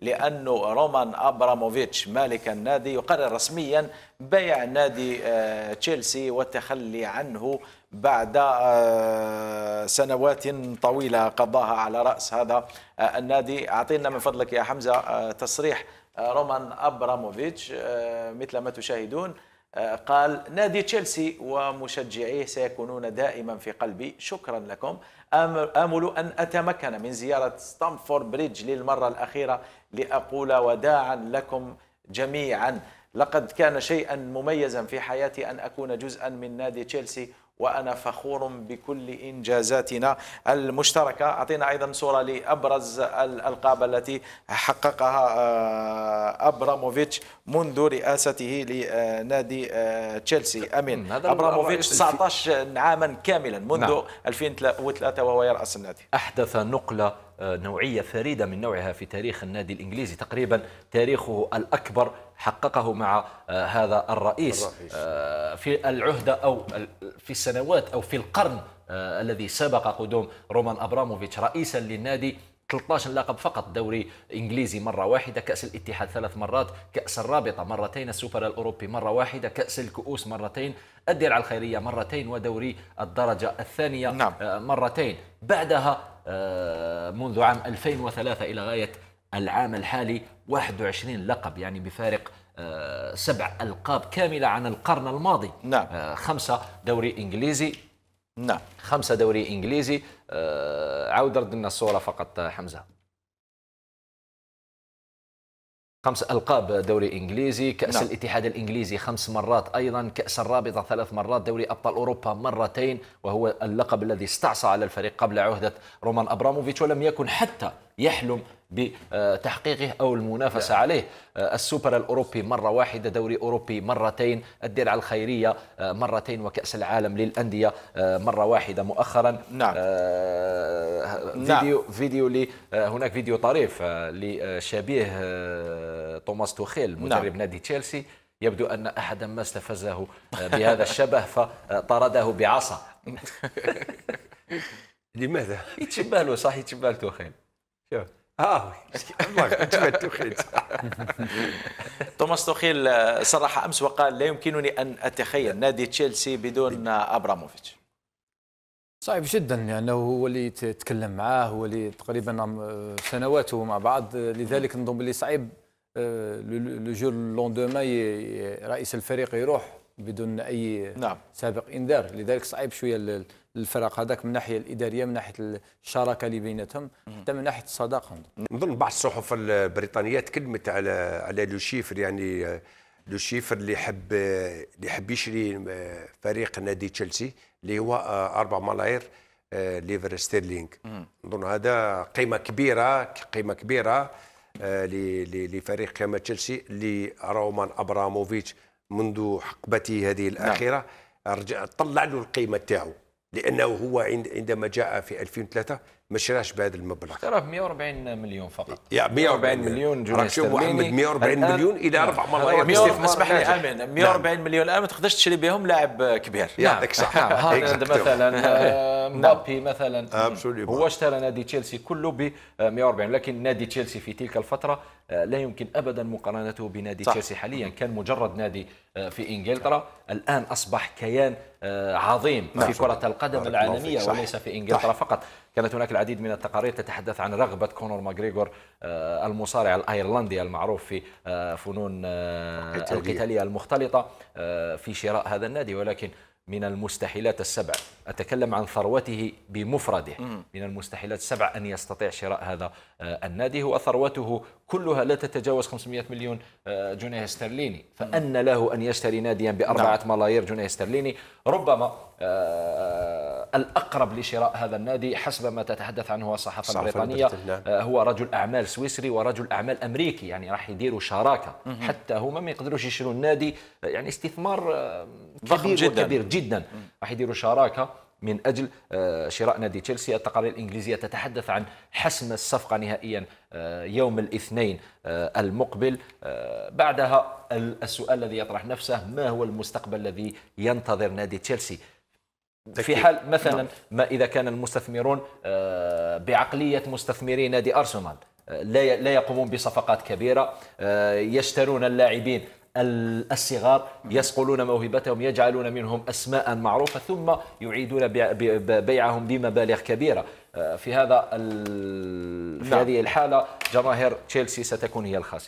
لأنه رومان أبراموفيتش مالك النادي يقرر رسميا بيع نادي آه، تشيلسي والتخلي عنه بعد آه، سنوات طويلة قضاها على رأس هذا آه، النادي أعطينا من فضلك يا حمزة تصريح رومان أبراموفيتش مثل ما تشاهدون آه، قال نادي تشيلسي ومشجعيه سيكونون دائما في قلبي شكرا لكم آمل أن أتمكن من زيارة ستامفورد بريدج للمرة الأخيرة لأقول وداعا لكم جميعا لقد كان شيئا مميزا في حياتي أن أكون جزءا من نادي تشيلسي وأنا فخور بكل إنجازاتنا المشتركة أعطينا أيضا صورة لأبرز الألقاب التي حققها آه، أبراموفيتش منذ رئاسته لنادي آه، تشيلسي أمين أبراموفيتش 19 عاما كاملا منذ نعم. 2003 وهو يرأس النادي أحدث نقلة آه، نوعية فريدة من نوعها في تاريخ النادي الإنجليزي تقريبا تاريخه الأكبر حققه مع آه، هذا الرئيس, الرئيس. آه، في العهدة أو في السنوات أو في القرن الذي سبق قدوم رومان أبراموفيتش رئيسا للنادي 13 لقب فقط دوري انجليزي مره واحده كاس الاتحاد ثلاث مرات كاس الرابطه مرتين السوبر الاوروبي مره واحده كاس الكؤوس مرتين الدرع الخيريه مرتين ودوري الدرجه الثانيه نعم. مرتين بعدها آه، منذ عام 2003 إلى غاية العام الحالي 21 لقب يعني بفارق آه، سبع ألقاب كاملة عن القرن الماضي نعم. آه، خمسة دوري إنجليزي نعم خمسة دوري إنجليزي عاود ردنا الصورة فقط حمزة خمس ألقاب دوري إنجليزي كأس نعم. الاتحاد الإنجليزي خمس مرات أيضا كأس الرابطة ثلاث مرات دوري أبطال أوروبا مرتين وهو اللقب الذي استعصى على الفريق قبل عهدة رومان أبراموفيتش ولم يكن حتى يحلم بتحقيقه أو المنافسة لا. نعم. عليه آه، السوبر الأوروبي مرة واحدة دوري أوروبي مرتين الدرع الخيرية آه، مرتين وكأس العالم للأندية آه، مرة واحدة مؤخرا نعم. فيديو نعم. فيديو لي هناك فيديو طريف لشبيه توماس توخيل نعم. مدرب نعم. نادي تشيلسي يبدو أن أحدا ما استفزه بهذا الشبه فطرده بعصا لماذا؟ يتشبه له صح يتشبه له توخيل شوف اه توماس توخيل آه، صرح امس وقال لا يمكنني ان اتخيل نادي تشيلسي بدون آه، ابراموفيتش صعب جدا لانه يعني هو اللي تكلم معاه هو اللي تقريبا آه، سنواته مع بعض لذلك نظن اللي صعيب لو جور لوندوما رئيس الفريق يروح بدون اي نعم. سابق انذار لذلك صعيب شويه الفرق هذاك من الناحيه الاداريه من ناحيه الشراكه اللي بيناتهم حتى من ناحيه الصداقه نظن بعض الصحف البريطانيه تكلمت على على لو شيفر يعني لو شيفر اللي حب اللي حب يشري آه، فريق نادي تشيلسي اللي هو 4 آه، ملاير آه، ليفر ستيرلينغ نظن هذا قيمه كبيره قيمه كبيره لفريق كما تشيلسي اللي رومان ابراموفيتش منذ حقبته هذه الاخيره نعم. رجع طلع له القيمه تاعو لانه هو عندما جاء في 2003 ما شراش بهذا المبلغ اشتراه ب 140 مليون فقط يا 140 مليون جنيه شوف محمد 140 مليون الى اربع نعم. مرات اسمح لي امين 140 مليون الان ما تقدرش تشري بهم لاعب كبير يعطيك نعم. صح هالاند إيه، مثلا نعم. آه، مبابي مثلا هو اشترى نادي تشيلسي كله ب 140 آه، لكن نادي تشيلسي في تلك الفتره آه، لا يمكن ابدا مقارنته بنادي تشيلسي حاليا كان مجرد نادي آه، في انجلترا نعم. الان اصبح كيان آه، عظيم نعم. في كره القدم العالميه وليس في انجلترا فقط كانت هناك العديد من التقارير تتحدث عن رغبه كونور ماغريغور المصارع الايرلندي المعروف في فنون القتاليه المختلطه في شراء هذا النادي ولكن من المستحيلات السبع أتكلم عن ثروته بمفرده من المستحيلات السبع أن يستطيع شراء هذا آه، النادي وثروته كلها لا تتجاوز 500 مليون آه، جنيه استرليني فأن له أن يشتري ناديا بأربعة نعم. ملايير جنيه استرليني ربما آه، الأقرب لشراء هذا النادي حسب ما تتحدث عنه الصحافة البريطانية نعم. آه، هو رجل أعمال سويسري ورجل أعمال أمريكي يعني راح يديروا شراكة حتى هما ما يقدروش يشروا النادي يعني استثمار آه، ضخم جدا كبير جدا راح يديروا شراكة من اجل آه، شراء نادي تشيلسي التقارير الانجليزيه تتحدث عن حسم الصفقه نهائيا يوم الاثنين المقبل بعدها السؤال الذي يطرح نفسه ما هو المستقبل الذي ينتظر نادي تشيلسي في حال مثلا نعم. ما اذا كان المستثمرون آه، بعقليه مستثمري نادي ارسنال آه، لا لا يقومون بصفقات كبيره آه، يشترون اللاعبين الصغار يصقلون موهبتهم يجعلون منهم اسماء معروفه ثم يعيدون بيعهم بمبالغ كبيره في هذا في نعم. هذه الحاله جماهير تشيلسي ستكون هي الخاسره